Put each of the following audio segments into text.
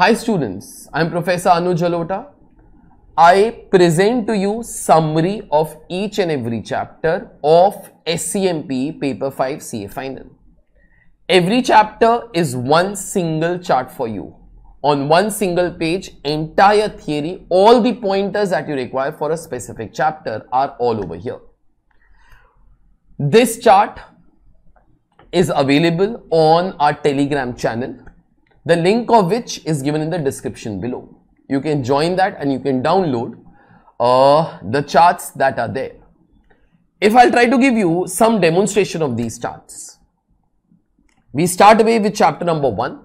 Hi students, I am Professor Anu Jalota. I present to you summary of each and every chapter of SCMP paper 5 CA final. Every chapter is one single chart for you. On one single page, entire theory, all the pointers that you require for a specific chapter are all over here. This chart is available on our telegram channel the link of which is given in the description below. You can join that and you can download uh, the charts that are there. If I'll try to give you some demonstration of these charts. We start away with chapter number 1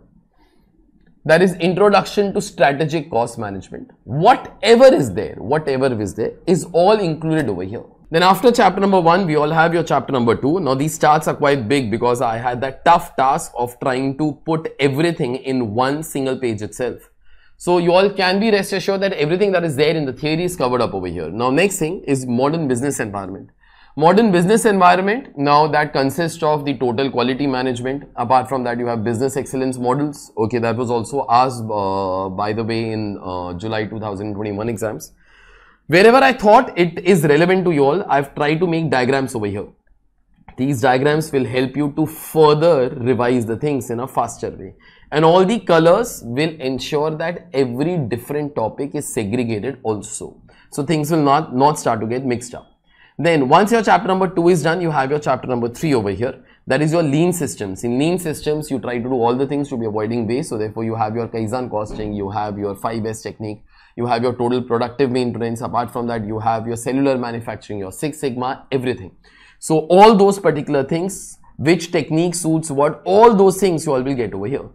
that is introduction to strategic cost management. Whatever is there, whatever is there is all included over here. Then after chapter number 1, we all have your chapter number 2. Now these charts are quite big because I had that tough task of trying to put everything in one single page itself. So you all can be rest assured that everything that is there in the theory is covered up over here. Now next thing is modern business environment. Modern business environment, now that consists of the total quality management. Apart from that, you have business excellence models. Okay, that was also asked, uh, by the way, in uh, July 2021 exams. Wherever I thought it is relevant to you all, I've tried to make diagrams over here. These diagrams will help you to further revise the things in a faster way. And all the colors will ensure that every different topic is segregated also. So things will not, not start to get mixed up. Then once your chapter number 2 is done, you have your chapter number 3 over here that is your lean systems in lean systems you try to do all the things to be avoiding waste so therefore you have your kaizen costing you have your 5s technique you have your total productive maintenance apart from that you have your cellular manufacturing your six sigma everything so all those particular things which technique suits what all those things you all will get over here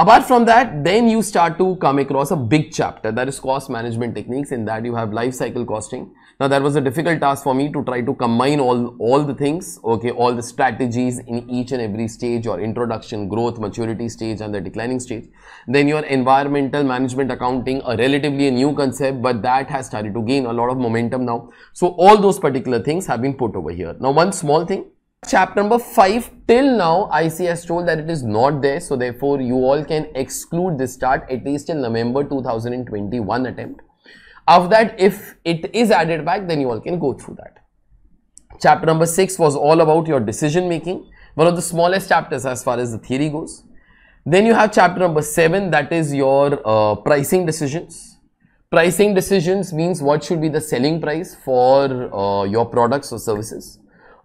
Apart from that, then you start to come across a big chapter that is cost management techniques. In that you have life cycle costing. Now that was a difficult task for me to try to combine all, all the things, okay, all the strategies in each and every stage or introduction, growth, maturity stage and the declining stage. Then your environmental management accounting, a relatively a new concept, but that has started to gain a lot of momentum now. So all those particular things have been put over here. Now one small thing chapter number 5 till now IC has told that it is not there so therefore you all can exclude this chart at least till November 2021 attempt. Of that if it is added back then you all can go through that. Chapter number 6 was all about your decision making one of the smallest chapters as far as the theory goes. Then you have chapter number 7 that is your uh, pricing decisions. Pricing decisions means what should be the selling price for uh, your products or services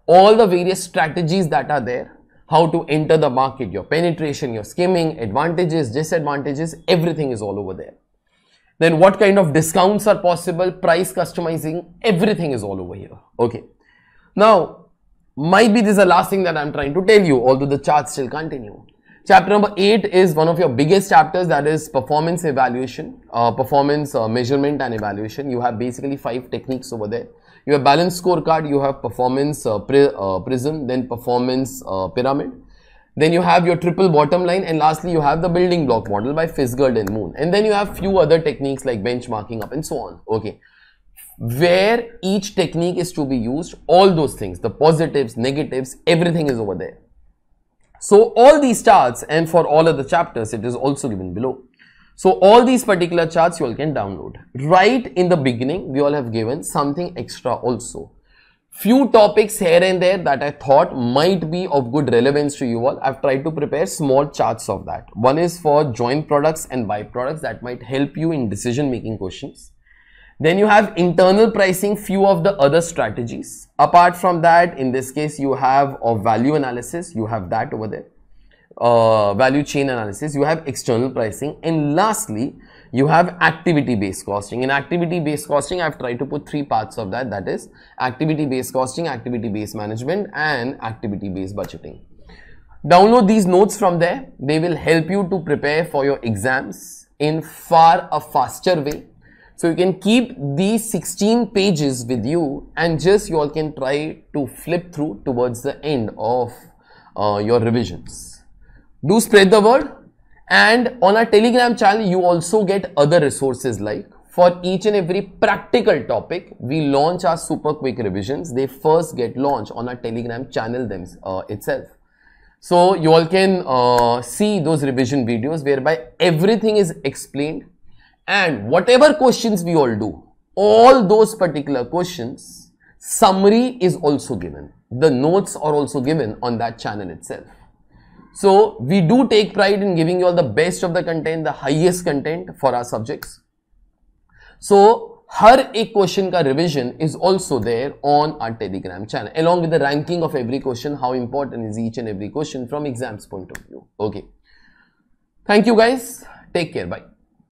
all the various strategies that are there, how to enter the market, your penetration, your skimming, advantages, disadvantages, everything is all over there. Then what kind of discounts are possible, price customizing, everything is all over here. Okay. Now, might be this is the last thing that I'm trying to tell you, although the charts still continue. Chapter number 8 is one of your biggest chapters that is performance evaluation, uh, performance uh, measurement and evaluation. You have basically 5 techniques over there you have balance scorecard you have performance uh, pri uh, prism then performance uh, pyramid then you have your triple bottom line and lastly you have the building block model by Fitzgerald and Moon and then you have few other techniques like benchmarking up and so on okay where each technique is to be used all those things the positives negatives everything is over there so all these charts and for all of the chapters it is also given below so all these particular charts you all can download. Right in the beginning, we all have given something extra also. Few topics here and there that I thought might be of good relevance to you all. I've tried to prepare small charts of that. One is for joint products and byproducts that might help you in decision making questions. Then you have internal pricing, few of the other strategies. Apart from that, in this case, you have a value analysis. You have that over there uh, value chain analysis, you have external pricing. And lastly, you have activity-based costing. In activity-based costing, I've tried to put three parts of that. That is activity-based costing, activity-based management, and activity-based budgeting. Download these notes from there. They will help you to prepare for your exams in far a faster way. So you can keep these 16 pages with you and just you all can try to flip through towards the end of uh, your revisions do spread the word and on our telegram channel you also get other resources like for each and every practical topic we launch our super quick revisions they first get launched on our telegram channel them, uh, itself so you all can uh, see those revision videos whereby everything is explained and whatever questions we all do all those particular questions summary is also given the notes are also given on that channel itself so we do take pride in giving you all the best of the content, the highest content for our subjects. So her question ka revision is also there on our telegram channel along with the ranking of every question how important is each and every question from exams point of view okay thank you guys take care bye